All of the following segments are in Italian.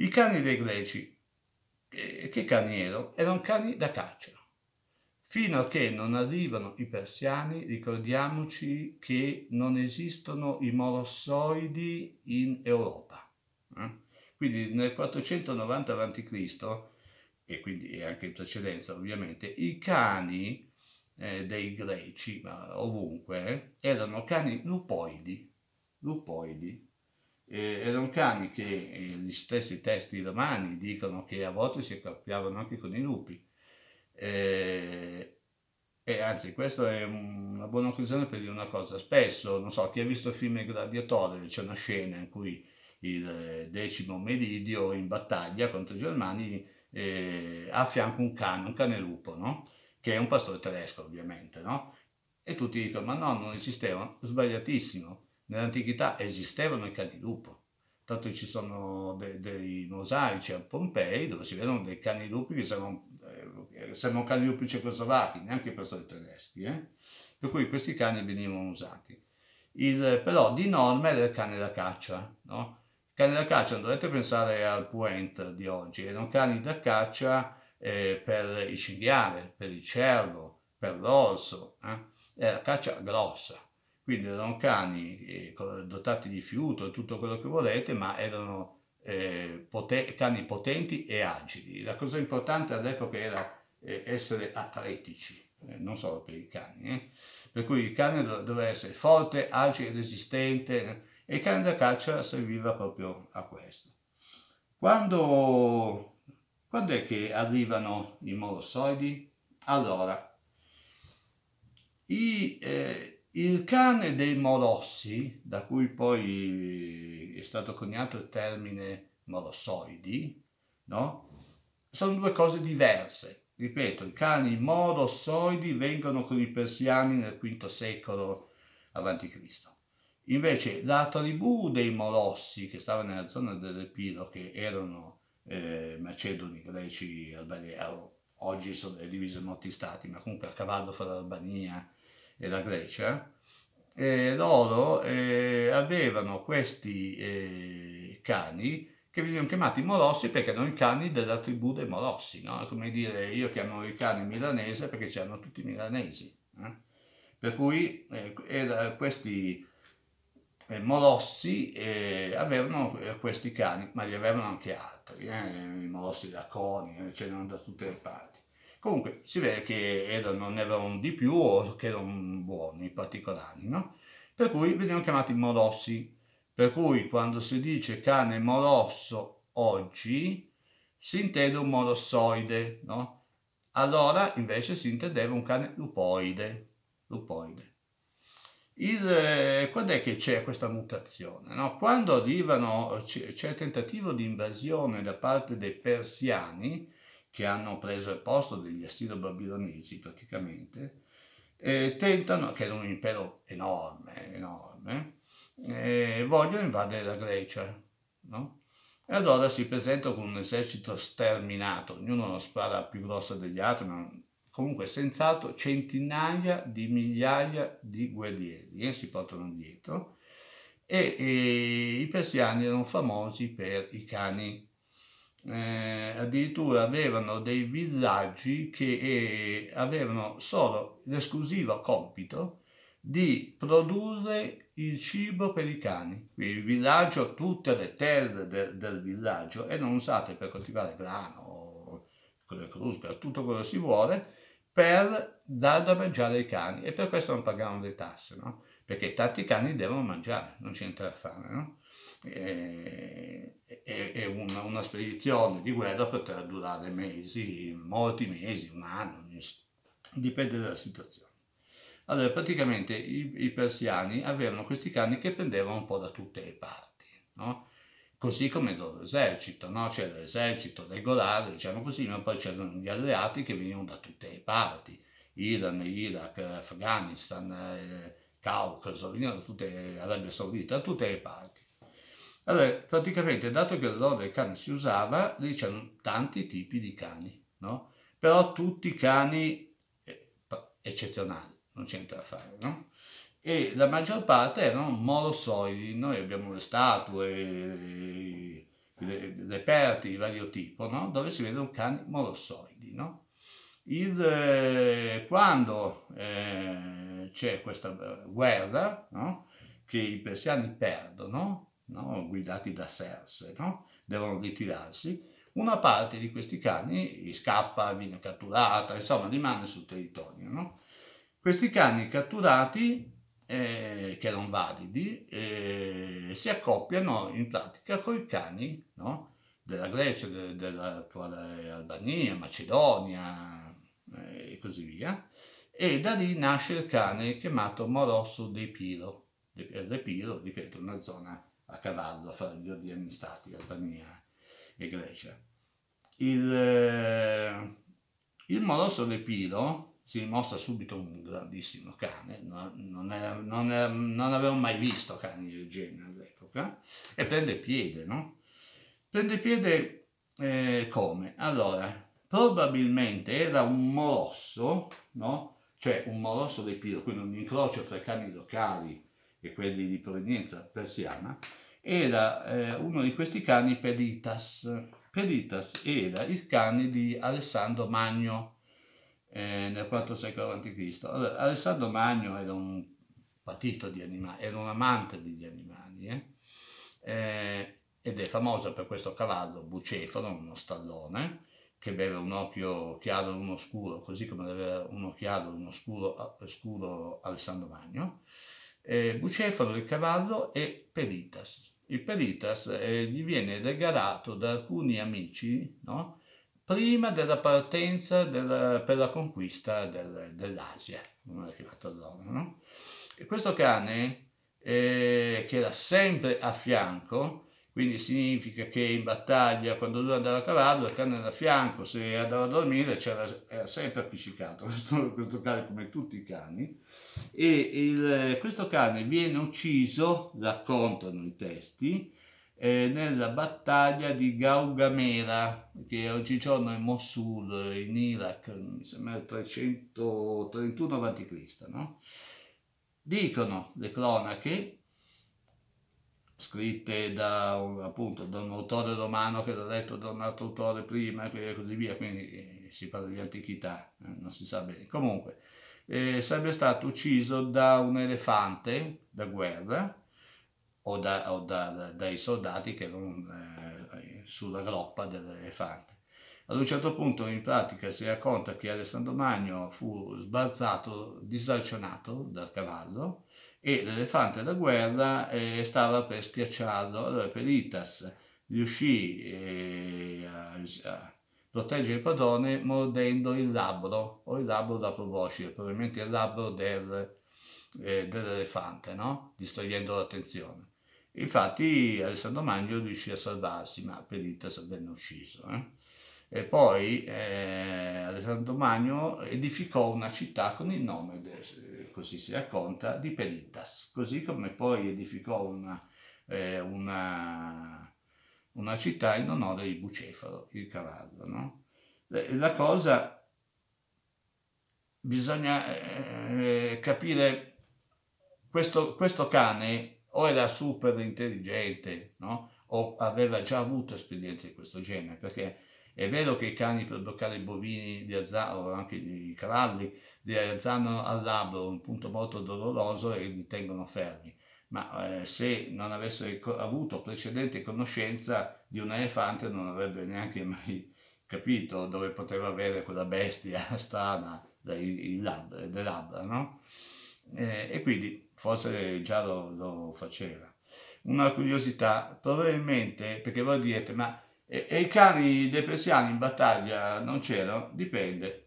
I cani dei greci, che cani erano? Erano cani da caccia. Fino a che non arrivano i persiani, ricordiamoci che non esistono i molossoidi in Europa. Eh? Quindi nel 490 a.C., e quindi anche in precedenza ovviamente, i cani eh, dei greci, ma ovunque, eh, erano cani lupoidi, lupoidi, eh, erano cani che eh, gli stessi testi romani dicono che a volte si accoppiavano anche con i lupi. Eh, e anzi, questa è una buona occasione per dire una cosa. Spesso, non so, chi ha visto il film Gladiatore, c'è una scena in cui il decimo meridio in battaglia contro i germani eh, ha a fianco un cane, un cane lupo, no? che è un pastore tedesco ovviamente, no? e tutti dicono ma no, non esisteva, sbagliatissimo, Nell'antichità esistevano i cani lupo, tanto ci sono de dei mosaici a Pompei dove si vedono dei cani lupi che sono eh, cani lupi cecoslovacchi, neanche per persone tedeschi, eh? per cui questi cani venivano usati. Il, però di norma era il cane da caccia, no? Il cane da caccia, non dovete pensare al Puent di oggi, erano cani da caccia eh, per il cinghiale, per il cervo, per l'orso, eh? era caccia grossa. Quindi erano cani eh, dotati di fiuto e tutto quello che volete, ma erano eh, poten cani potenti e agili. La cosa importante all'epoca era eh, essere atletici, eh, non solo per i cani. Eh. Per cui il cane doveva essere forte, agile, resistente eh, e il cane da caccia serviva proprio a questo. Quando, quando è che arrivano i molossoidi? Allora, cane dei Molossi, da cui poi è stato coniato il termine molossoidi, no? sono due cose diverse. Ripeto, i cani molossoidi vengono con i persiani nel V secolo a.C. Invece la tribù dei Molossi, che stava nella zona dell'Epiro, che erano eh, macedoni, greci, albani, eh, oggi sono divisi in molti stati, ma comunque a cavallo fra l'Albania e la Grecia, eh, loro eh, avevano questi eh, cani che venivano chiamati Morossi perché erano i cani della tribù dei Morossi, no? come dire io chiamo i cani milanese perché c'erano tutti i milanesi. Eh? Per cui eh, era, questi eh, Morossi avevano questi cani, ma li avevano anche altri, i Morossi da Coni, c'erano da tutte le parti. Comunque si vede che erano, ne erano di più o che erano buoni, particolari, no? Per cui venivano chiamati morossi. Per cui quando si dice cane morosso oggi, si intende un morossoide, no? Allora invece si intendeva un cane lupoide. lupoide. Il, eh, quando è che c'è questa mutazione? No? Quando arrivano, c'è il tentativo di invasione da parte dei persiani, che hanno preso il posto degli assiro-babilonesi praticamente, eh, tentano, che era un impero enorme, enorme, eh, vogliono invadere la Grecia, no? E allora si presentano con un esercito sterminato, ognuno non spara più grosso degli altri, ma comunque senz'altro centinaia di migliaia di guerrieri eh, si portano dietro e, e, i persiani erano famosi per i cani eh, addirittura avevano dei villaggi che eh, avevano solo l'esclusivo compito di produrre il cibo per i cani. Quindi Il villaggio, tutte le terre de, del villaggio erano usate per coltivare grano, le crusca, tutto quello che si vuole, per dar da mangiare ai cani e per questo non pagavano le tasse, no? Perché tanti cani devono mangiare, non c'entra fame, no? e, e, una, una, spedizione di guerra potrà durare mesi, molti mesi, un anno, dipende dalla situazione. Allora, praticamente i, i persiani avevano questi cani che pendevano un po' da tutte le parti, no? così come il loro esercito, no? c'era l'esercito regolare, diciamo così, ma poi c'erano gli alleati che venivano da tutte le parti, Iran, Iraq, Afghanistan, eh, Caucaso, venivano da tutte, Arabia Saudita, da tutte le parti. Allora, praticamente, dato che l'odore del cane si usava, lì c'erano tanti tipi di cani, no? Però tutti cani eh, eccezionali, non c'entra da fare, no? E la maggior parte erano molosoidi, noi abbiamo le statue, le, le perti di vario tipo, no? Dove si vedono cani molosoidi, no? Il, eh, quando eh, c'è questa eh, guerra, no? Che i persiani perdono, no? guidati da Serse, no? devono ritirarsi, una parte di questi cani scappa, viene catturata, insomma rimane sul territorio. No? Questi cani catturati, eh, che erano validi, eh, si accoppiano in pratica con i cani no? della Grecia, de, dell'attuale Albania, Macedonia eh, e così via, e da lì nasce il cane chiamato Morosso dei Piro, De Piro, ripeto, una zona a cavallo fra gli odierni stati Albania e Grecia. Il, eh, il moroso Lepiro si dimostra subito un grandissimo cane, non, non, era, non, era, non avevo mai visto cani del genere all'epoca, e prende piede, no? Prende piede eh, come? Allora, probabilmente era un morosso, no? Cioè un morosso lepido, quindi un incrocio fra i cani locali e quelli di provenienza persiana, era eh, uno di questi cani Peritas. Peritas era il cane di Alessandro Magno eh, nel IV secolo a.C. Allora, Alessandro Magno era un patito di animali, era un amante degli animali eh. eh? ed è famoso per questo cavallo bucefalo, uno stallone, che aveva un occhio chiaro e uno scuro, così come aveva uno chiaro e uno scuro, eh, scuro Alessandro Magno. Eh, Bucefalo il cavallo e Peritas il Peritas eh, gli viene regalato da alcuni amici no? prima della partenza del, per la conquista del, dell'Asia, non era arrivato allora. No? E questo cane, eh, che era sempre a fianco, quindi significa che in battaglia, quando lui andava a cavallo, il cane era a fianco, se andava a dormire c'era, era sempre appiccicato, questo, questo cane come tutti i cani, e il, questo cane viene ucciso, raccontano i testi, eh, nella battaglia di Gaugamera, che oggigiorno è Mosul, in Iraq, mi sembra 331 a.C. No? Dicono le cronache, scritte da, appunto, da un autore romano che l'ha letto da un altro autore prima e così via, quindi eh, si parla di antichità, eh, non si sa bene. Comunque, eh, sarebbe stato ucciso da un elefante da guerra o, da, o da, da, dai soldati che erano eh, sulla groppa dell'elefante. Ad un certo punto in pratica si racconta che Alessandro Magno fu sbalzato, disarcionato dal cavallo e l'elefante da guerra eh, stava per schiacciarlo. Allora Peritas riuscì eh, a, a protegge il padrone mordendo il labbro o il labbro da proboscide, probabilmente il labbro del, eh, dell'elefante, no? distogliendo l'attenzione. Infatti Alessandro Magno riuscì a salvarsi, ma Peritas venne ucciso. Eh? E poi eh, Alessandro Magno edificò una città con il nome, de, così si racconta, di Peritas, così come poi edificò una, eh, una una città in onore di Bucefalo, il cavallo. No? La cosa bisogna eh, capire, questo, questo, cane o era super intelligente no? o aveva già avuto esperienze di questo genere, perché è vero che i cani per bloccare i bovini di Azzano, o anche i cavalli, li alzano al labbro, un punto molto doloroso e li tengono fermi ma eh, se non avesse avuto precedente conoscenza di un elefante non avrebbe neanche mai capito dove poteva avere quella bestia strana dai, le labbra, no? Eh, e quindi forse già lo, lo, faceva. Una curiosità, probabilmente, perché voi direte, ma e, e i cani dei persiani in battaglia non c'erano? Dipende,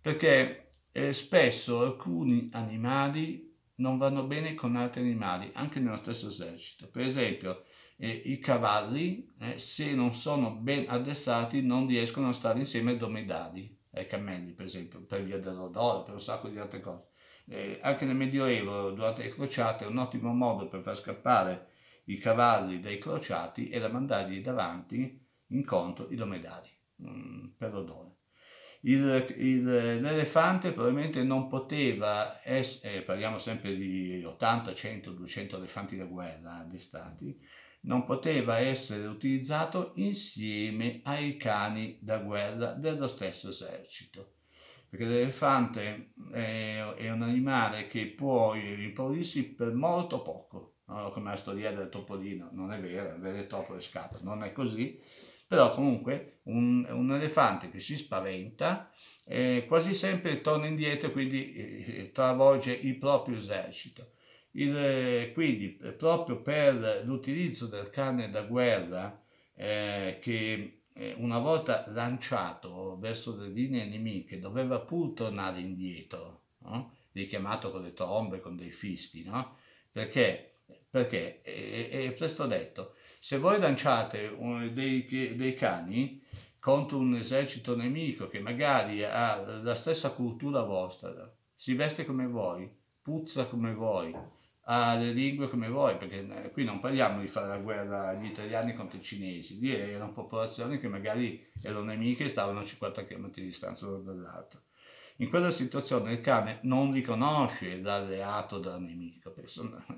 perché eh, spesso alcuni animali non vanno bene con altri animali, anche nello stesso esercito. Per esempio, eh, i cavalli, eh, se non sono ben addestrati, non riescono a stare insieme ai dromedari, ai cammelli, per esempio, per via dell'odore, per un sacco di altre cose. Eh, anche nel Medioevo, durante le crociate, un ottimo modo per far scappare i cavalli dai crociati era mandargli davanti incontro i domedali mm, per l'odore il, il, l'elefante probabilmente non poteva essere, eh, parliamo sempre di 80, 100, 200 elefanti da guerra addestrati, non poteva essere utilizzato insieme ai cani da guerra dello stesso esercito. Perché l'elefante è, è un animale che può impaurirsi per molto poco, no? come la storia del topolino, non è vero, vede il topo e scappa, non è così però comunque un, un elefante che si spaventa eh, quasi sempre torna indietro e quindi eh, travolge il proprio esercito. Il, eh, quindi eh, proprio per l'utilizzo del cane da guerra eh, che una volta lanciato verso le linee nemiche doveva pur tornare indietro, no? richiamato con le trombe, con dei fischi, no? perché, perché è, è presto detto, se voi lanciate un, dei, dei cani contro un esercito nemico che magari ha la stessa cultura vostra, si veste come voi, puzza come voi, ha le lingue come voi, perché eh, qui non parliamo di fare la guerra agli italiani contro i cinesi, lì erano popolazioni che magari erano nemiche e stavano a 50 km di distanza l'uno dall'altro. In quella situazione il cane non riconosce l'alleato dal nemico,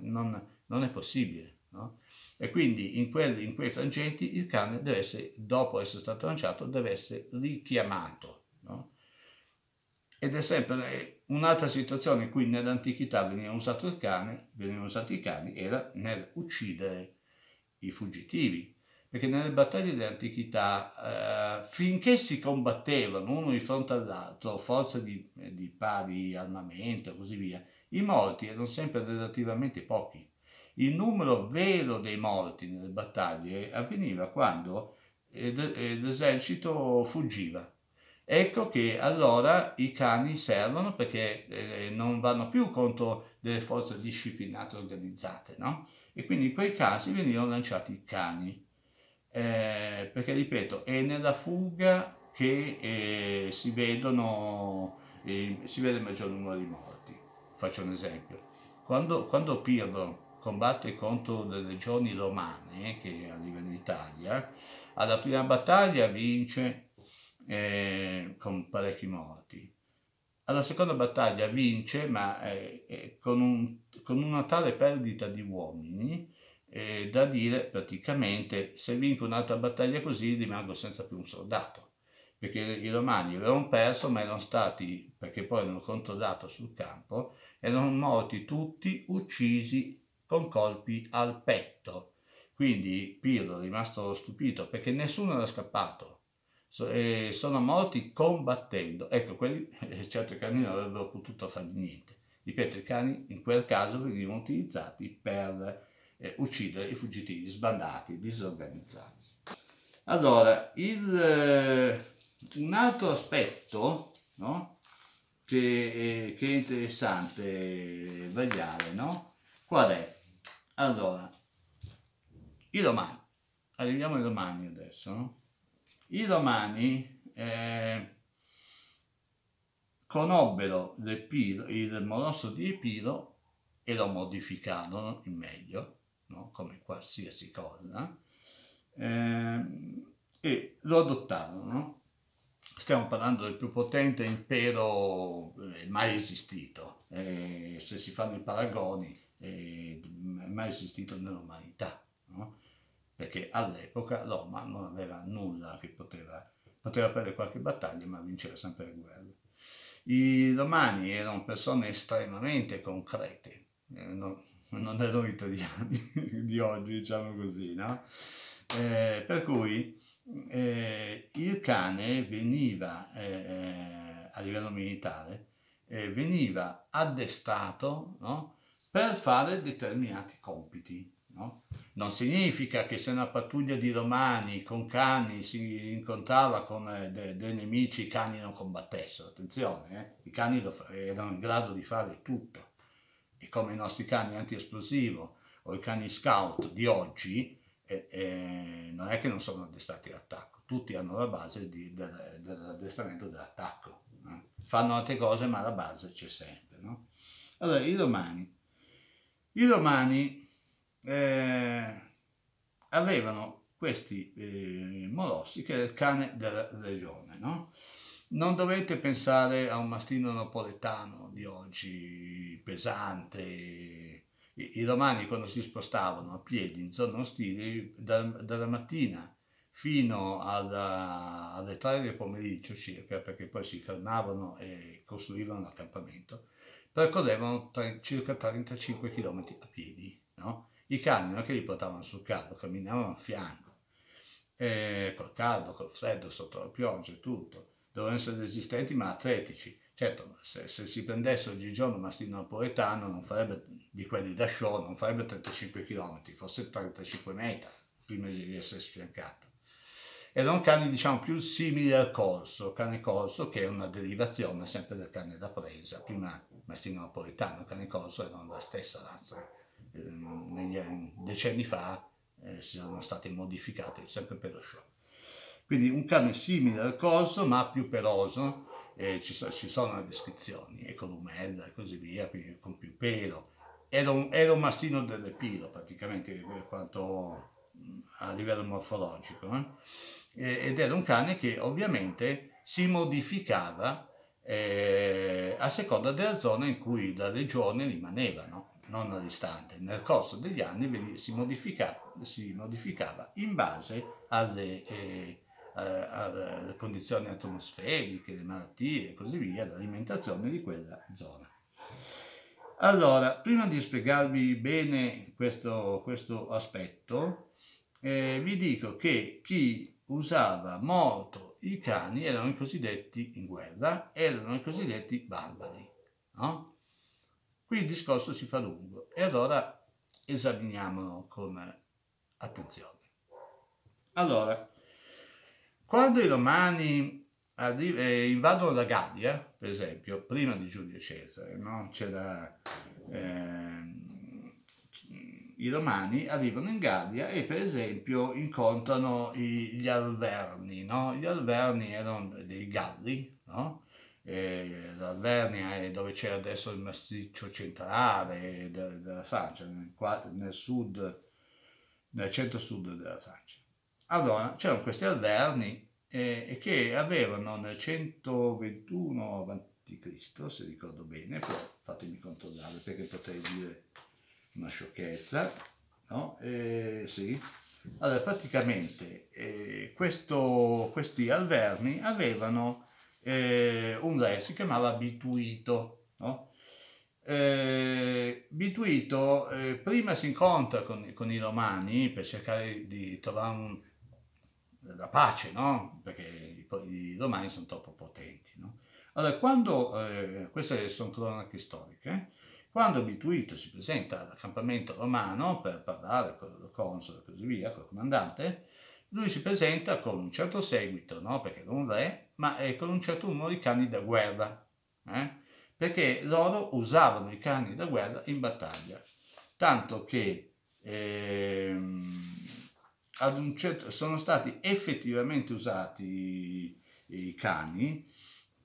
non, non è possibile. No? E quindi in, quelli, in, quei frangenti il cane deve essere, dopo essere stato lanciato, deve essere richiamato. No? Ed è sempre eh, un'altra situazione in cui nell'antichità veniva usato il cane, venivano usati i cani, era nel uccidere i fuggitivi. Perché nelle battaglie dell'antichità, eh, finché si combattevano uno di fronte all'altro, forze di, di pari armamento e così via, i morti erano sempre relativamente pochi il numero vero dei morti nelle battaglie avveniva quando eh, eh, l'esercito fuggiva. Ecco che allora i cani servono perché eh, non vanno più contro delle forze disciplinate organizzate, no? E quindi in quei casi venivano lanciati i cani. Eh, perché ripeto, è nella fuga che eh, si vedono eh, si vede il maggior numero di morti. Faccio un esempio. Quando, quando Pirro combatte contro le legioni romane eh, che arrivano in Italia. Alla prima battaglia vince eh, con parecchi morti. Alla seconda battaglia vince, ma eh, eh, con, un, con, una tale perdita di uomini eh, da dire praticamente se vinco un'altra battaglia così rimango senza più un soldato perché i romani avevano perso ma erano stati, perché poi erano controllato sul campo, erano morti tutti uccisi con colpi al petto. Quindi Pirro è rimasto stupito perché nessuno era scappato, sono morti combattendo. Ecco, quelli, eh, certo i cani non avrebbero potuto fare niente. Ripeto, i cani in quel caso venivano utilizzati per eh, uccidere i fuggitivi sbandati, disorganizzati. Allora, il, eh, un altro aspetto no? che, eh, che, è interessante vagliare, no? qual è? Allora, i romani, arriviamo ai romani adesso, no? I romani eh, conobbero l'epiro, il molosso di Epiro e lo modificarono in meglio, no? come qualsiasi cosa, eh, e lo adottarono. Stiamo parlando del più potente impero eh, mai esistito, eh, se si fanno i paragoni eh, mai esistito nell'umanità, no? perché all'epoca Roma non aveva nulla che poteva, poteva perdere qualche battaglia ma vinceva sempre la guerra. I romani erano persone estremamente concrete, eh, no, non erano italiani di oggi, diciamo così, no? eh, per cui eh, il cane veniva eh, a livello militare eh, veniva addestrato no? per fare determinati compiti. No? Non significa che se una pattuglia di romani con cani si incontrava con eh, de dei nemici, i cani non combattessero, attenzione, eh? i cani erano in grado di fare tutto. E come i nostri cani antiesplosivo o i cani scout di oggi, eh, eh, non è che non sono addestrati all'attacco, tutti hanno la base di, del, dell'addestramento dell'attacco. No? Eh. Fanno altre cose ma la base c'è sempre. No? Allora, i romani i romani eh, avevano questi eh, molossi che era il cane della regione, no? Non dovete pensare a un mastino napoletano di oggi pesante. I, i romani quando si spostavano a piedi in zona ostile da, dalla mattina fino alla, alle tre del pomeriggio circa, perché poi si fermavano e costruivano l'accampamento, percorrevano circa 35 km a piedi. No? I è che li portavano sul carro, camminavano a fianco, eh, col caldo, col freddo, sotto la pioggia e tutto. Dovevano essere resistenti ma atletici. Certo, se, se si prendesse oggigiorno un mastino napoletano non farebbe, di quelli da show, non farebbe 35 km, forse 35 metri prima di essere sfiancato. Erano cani diciamo più simili al corso, cane corso che è una derivazione sempre del cane da presa, prima mastino napolitano, corso erano la stessa razza. Ehm, negli decenni fa eh, si sono stati modificati sempre per lo show. Quindi un cane simile al corso ma più peloso, eh, ci, so, ci, sono descrizioni, e columella e così via, più, con più pelo. Era un, era un mastino dell'epilo praticamente per quanto mm, a livello morfologico eh? ed era un cane che ovviamente si modificava eh, a seconda della zona in cui la regione rimaneva, no? non all'istante. Nel corso degli anni si, modifica, si modificava in base alle, eh, alle, condizioni atmosferiche, le malattie e così via, l'alimentazione di quella zona. Allora, prima di spiegarvi bene questo, questo aspetto, eh, vi dico che chi usava molto i cani erano i cosiddetti in guerra, erano i cosiddetti barbari. No? Qui il discorso si fa lungo e allora esaminiamolo con attenzione. Allora, quando i romani eh, invadono la Gallia, per esempio, prima di Giulio Cesare, no? c'era eh, i romani arrivano in Gallia e per esempio incontrano i, gli Alverni, no? Gli Alverni erano dei Galli, no? l'Alvernia è dove c'è adesso il massiccio centrale della, Francia, nel, nel, sud, nel centro-sud della Francia. Allora, c'erano questi Alverni eh, che avevano nel 121 a.C., se ricordo bene, però fatemi controllare perché potrei dire una sciocchezza, no? Eh, sì. Allora, praticamente eh, questo, questi alverni avevano eh, un re, si chiamava Bituito, no? Eh, Bituito eh, prima si incontra con, con, i romani per cercare di trovare un, la pace, no? Perché i, i, romani sono troppo potenti, no? Allora, quando, eh, queste sono cronache storiche, quando Bituito si presenta all'accampamento romano per parlare con il console e così via, col comandante, lui si presenta con un certo seguito, no? perché era un re, ma è eh, con un certo numero di cani da guerra, eh? perché loro usavano i cani da guerra in battaglia, tanto che ehm, certo, sono stati effettivamente usati i cani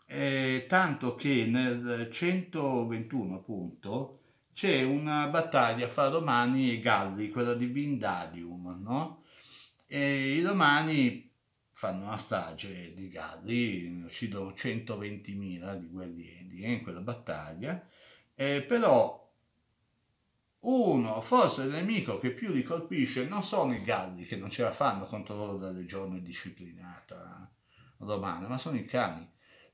eh, tanto che nel 121 appunto c'è una battaglia fra Romani e Galli, quella di Vindadium, no? E i Romani fanno una strage di Galli, uccidono 120.000 di guerrieri eh, in quella battaglia, eh, però uno, forse il nemico che più li colpisce non sono i Galli che non ce la fanno contro loro da legione disciplinata romana, ma sono i cani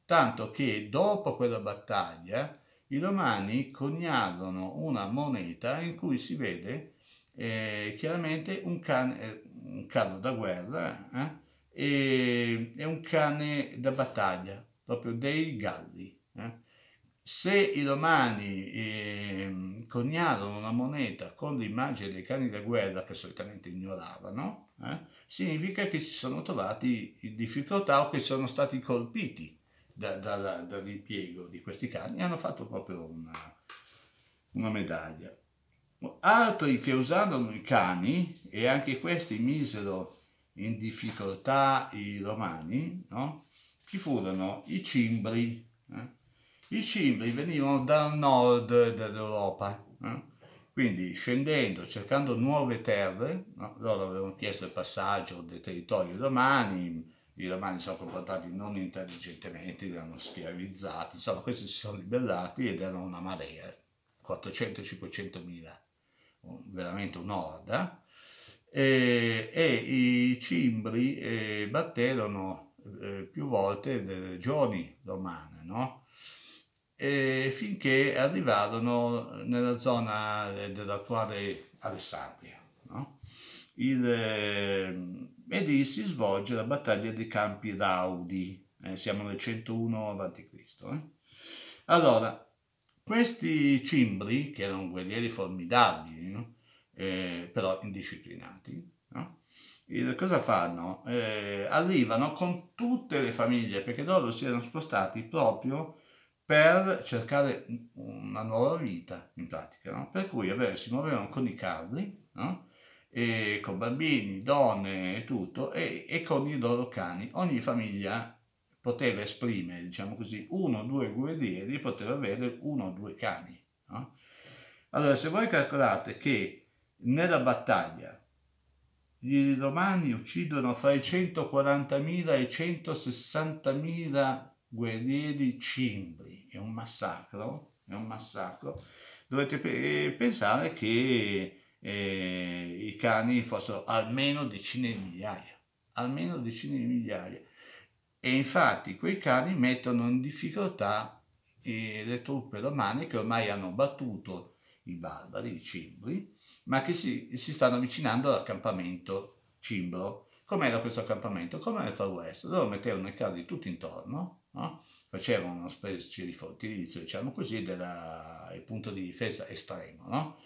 tanto che dopo quella battaglia i romani coniarono una moneta in cui si vede eh, chiaramente un, cane, eh, un, carro da guerra eh, e, e, un cane da battaglia, proprio dei Galli. Eh. Se i romani ehm, coniarono una moneta con l'immagine dei cani da guerra che solitamente ignoravano, eh, significa che si sono trovati in difficoltà o che sono stati colpiti da, da, ripiego di questi carni hanno fatto proprio una, una medaglia. Altri che usarono i cani, e anche questi misero in difficoltà i romani, no? ci furono i cimbri. Eh? I cimbri venivano dal nord dell'Europa, eh? quindi scendendo, cercando nuove terre, no? loro avevano chiesto il passaggio dei territori romani, i romani si sono comportati non intelligentemente, erano schiavizzati, insomma questi si sono ribellati ed erano una marea, 400-500 mila, veramente un'orda, eh? e, e, i cimbri eh, batterono eh, più volte le regioni romane, no? e, finché arrivarono nella zona eh, dell'attuale Alessandria. No? Il, eh, e lì si svolge la battaglia dei Campi Raudi, eh, siamo nel 101 a.C. Eh? Allora, questi cimbri, che erano guerrieri formidabili, no? eh, però indisciplinati, no? cosa fanno? Eh, arrivano con tutte le famiglie, perché loro si erano spostati proprio per cercare una nuova vita, in pratica, no? per cui vabbè, si muovevano con i carri, no? eh, con bambini, donne e tutto, e, e con i loro cani. Ogni famiglia poteva esprimere, diciamo così, uno o due guerrieri e poteva avere uno o due cani. No? Allora, se voi calcolate che nella battaglia gli romani uccidono fra i 140.000 e i 160.000 guerrieri cimbri, è un massacro, è un massacro, dovete pensare che eh, i cani fossero almeno decine di migliaia, almeno decine di migliaia. E infatti quei cani mettono in difficoltà eh, le truppe romane che ormai hanno battuto i barbari, i cimbri, ma che si, si stanno avvicinando all'accampamento cimbro. Com'era questo accampamento? Come nel Far West, loro mettevano i cani tutti intorno, no? facevano una specie di fortilizio, diciamo così, del punto di difesa estremo, no?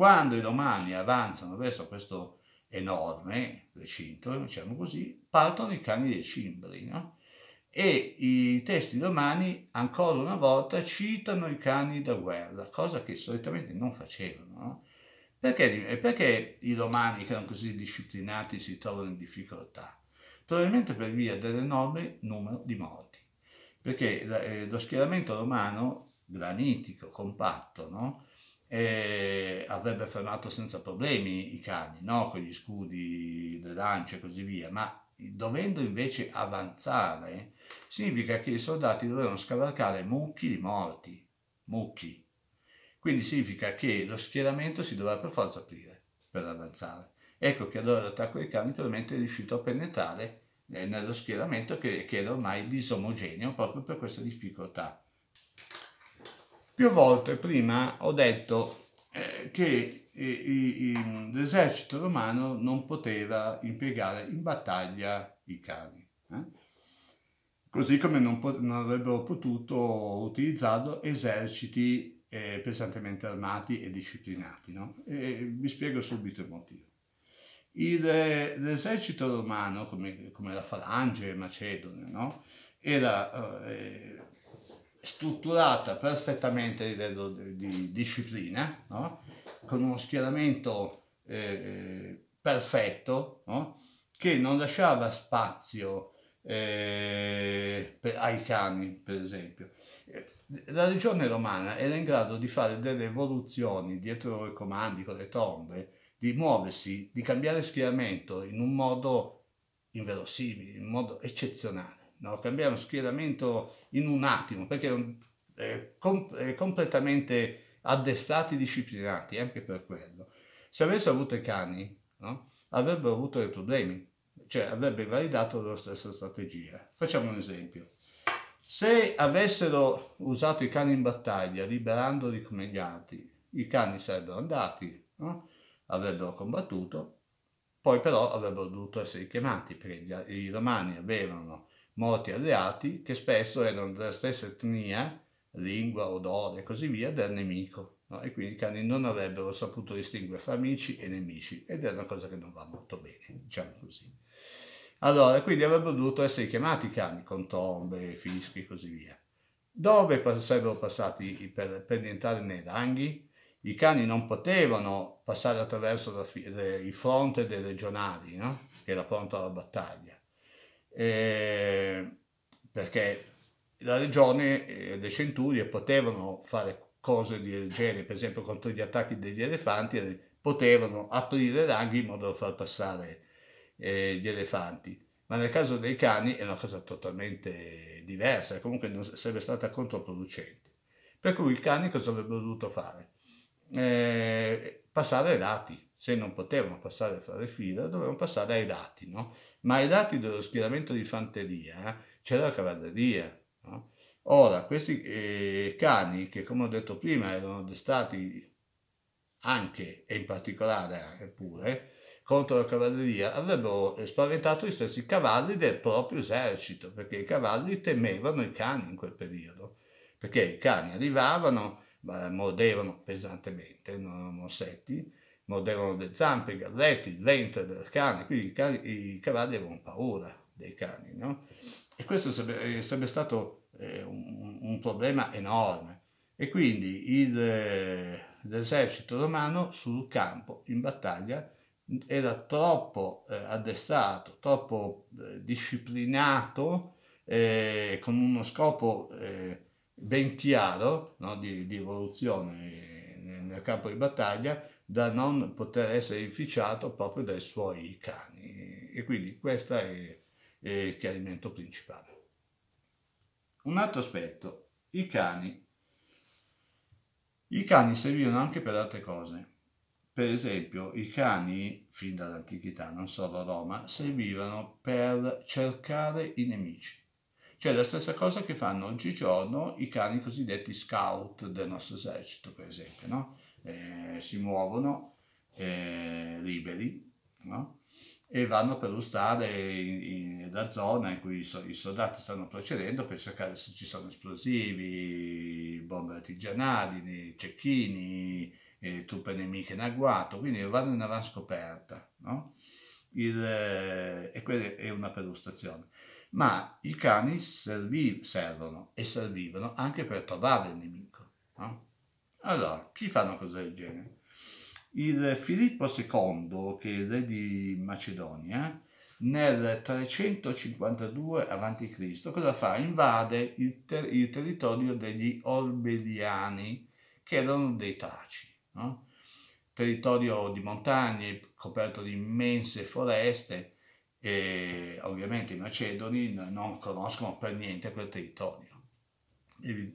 Quando i Romani avanzano verso questo enorme recinto, diciamo così, partono i cani dei cimbri, no? E i testi romani ancora una volta citano i cani da guerra, cosa che solitamente non facevano, no? perché, perché i romani che erano così disciplinati si trovano in difficoltà? Probabilmente per via dell'enorme numero di morti, perché eh, lo schieramento romano granitico, compatto, no? e avrebbe fermato senza problemi i cani, no? con gli scudi, le lance e così via, ma dovendo invece avanzare, significa che i soldati dovevano scavalcare mucchi di morti, mucchi. Quindi significa che lo schieramento si doveva per forza aprire per avanzare. Ecco che allora l'attacco dei cani probabilmente è riuscito a penetrare eh, nello schieramento che, che era ormai disomogeneo proprio per questa difficoltà più volte prima ho detto eh, che i, i, l'esercito romano non poteva impiegare in battaglia i cani, eh? così come non, pot- non, avrebbero potuto utilizzarlo eserciti eh, pesantemente armati e disciplinati. No? E vi spiego subito il motivo. Il, l'esercito romano, come, come la falange macedone, no? era eh, strutturata perfettamente a livello di disciplina, no? con uno schieramento eh, perfetto, no? che non lasciava spazio eh, per, ai cani, per esempio. Eh, la regione romana era in grado di fare delle evoluzioni dietro i comandi, con le tombe, di muoversi, di cambiare schieramento in un modo inverosimile, in modo eccezionale. No? Cambiare uno schieramento in un attimo, perché eh, com- eh, completamente addestrati, disciplinati, eh, anche per quello. Se avessero avuto i cani, no? avrebbero avuto dei problemi, cioè avrebbe validato la loro stessa strategia. Facciamo un esempio. Se avessero usato i cani in battaglia, liberandoli come gli altri, i cani sarebbero andati, no? avrebbero combattuto, poi però avrebbero dovuto essere chiamati perché gli, i romani avevano molti alleati che spesso erano della stessa etnia, lingua, odore e così via del nemico no? e quindi i cani non avrebbero saputo distinguere fra amici e nemici ed è una cosa che non va molto bene, diciamo così. Allora, quindi avrebbero dovuto essere chiamati cani con tombe, fischi e così via. Dove sarebbero passati per, per rientrare nei ranghi? I cani non potevano passare attraverso la, il fronte dei legionari, no? che era pronto alla battaglia eh, perché la legione eh, le centurie potevano fare cose del genere, per esempio contro gli attacchi degli elefanti, eh, potevano aprire ranghi in modo da far passare eh, gli elefanti. Ma nel caso dei cani è una cosa totalmente diversa, comunque non sarebbe stata controproducente. Per cui i cani cosa avrebbero dovuto fare? Eh, passare ai lati, se non potevano passare a fare fila, dovevano passare ai lati, no? ma ai lati dello schieramento di fanteria eh, c'era la cavalleria. No? Ora, questi eh, cani, che come ho detto prima erano addestrati anche e in particolare eh, pure contro la cavalleria, avrebbero spaventato gli stessi cavalli del proprio esercito, perché i cavalli temevano i cani in quel periodo, perché i cani arrivavano, mordevano pesantemente, non erano mossetti, mordevano le zampe, i galletti, il ventre del cane, quindi i, cani, i cavalli avevano paura dei cani, no? E questo sarebbe, eh, sarebbe stato eh, un, un, problema enorme. E quindi il, eh, l'esercito romano sul campo, in battaglia, era troppo eh, addestrato, troppo eh, disciplinato, eh, con uno scopo ben chiaro no? di, di evoluzione nel campo di battaglia, da non poter essere inficiato proprio dai suoi cani. E quindi questo è, è il chiarimento principale. Un altro aspetto, i cani. I cani servivano anche per altre cose. Per esempio, i cani, fin dall'antichità, non solo a Roma, servivano per cercare i nemici. Cioè la stessa cosa che fanno oggigiorno i cani cosiddetti scout del nostro esercito, per esempio, no? Eh, si muovono eh, liberi no? e vanno per lustrare la zona in cui i, so, i, soldati stanno procedendo per cercare se ci sono esplosivi, bombe artigianali, cecchini, eh, truppe nemiche in agguato, quindi vanno in avanscoperta. No? Il, eh, e quella è una perlustrazione. Ma i cani servi, servono e servivano anche per trovare il nemico. No? Allora, chi fa una cosa del genere? Il Filippo II, che è il re di Macedonia, nel 352 a.C. cosa fa? Invade il, ter il, territorio degli Orbeliani, che erano dei Traci. No? Territorio di montagne, coperto di immense foreste, e ovviamente i macedoni non conoscono per niente quel territorio.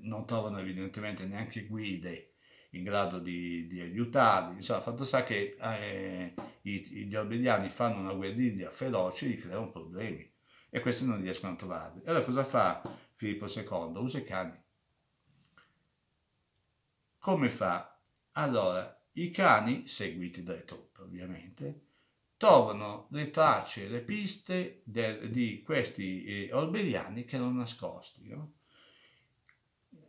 Non trovano evidentemente neanche guide in grado di, di aiutarli. Insomma, fatto sta che eh, gli orbeliani fanno una guerriglia feroce e gli creano problemi e questi non riescono a trovarli. Allora cosa fa Filippo II? Usa i cani. Come fa? Allora, i cani, seguiti dalle truppe ovviamente, trovano le tracce, le piste del, di questi eh, orbeliani che erano nascosti. No?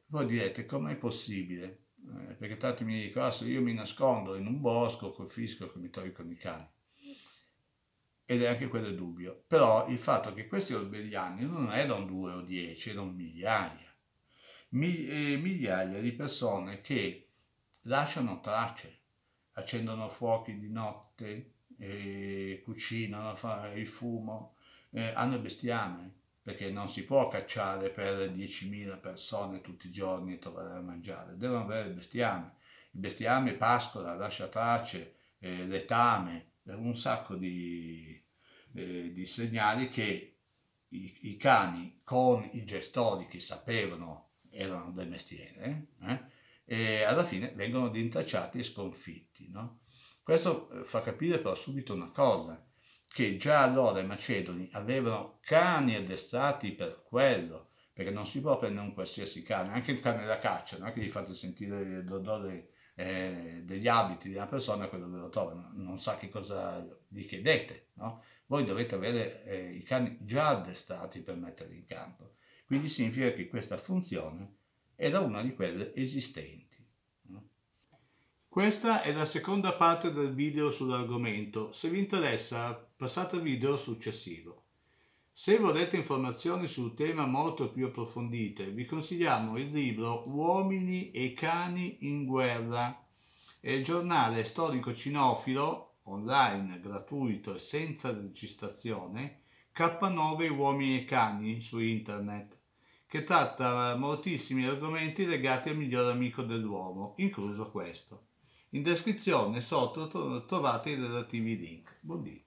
Voi direte com'è possibile? Eh, perché tanti mi dicono, ah, se io mi nascondo in un bosco col fisco che mi trovi con i cani. Ed è anche quello il dubbio. Però il fatto che questi orbeliani non erano due o dieci, erano migliaia. Mi, eh, migliaia di persone che lasciano tracce, accendono fuochi di notte, eh, cucinano, fanno il fumo, eh, hanno bestiame, perché non si può cacciare per 10.000 persone tutti i giorni e trovare da mangiare, devono avere il bestiame. Il bestiame pascola, lascia tracce, eh, letame, un sacco di, eh, di segnali che i, i, cani con i gestori che sapevano erano del mestiere, eh, e alla fine vengono rintracciati e sconfitti. No? Questo eh, fa capire però subito una cosa, che già allora i macedoni avevano cani addestrati per quello, perché non si può prendere un qualsiasi cane, anche il cane da caccia, non è che gli fate sentire l'odore eh, degli abiti di una persona, quello ve lo trovano, non sa che cosa gli chiedete, no? Voi dovete avere eh, i cani già addestrati per metterli in campo, quindi significa che questa funzione era una di quelle esistenti. Questa è la seconda parte del video sull'argomento, se vi interessa Passate al video successivo. Se volete informazioni sul tema molto più approfondite, vi consigliamo il libro Uomini e cani in guerra e il giornale storico cinofilo, online, gratuito e senza registrazione, K9 Uomini e Cani su internet, che tratta moltissimi argomenti legati al miglior amico dell'uomo, incluso questo. In descrizione sotto trovate i relativi link. Buon dito.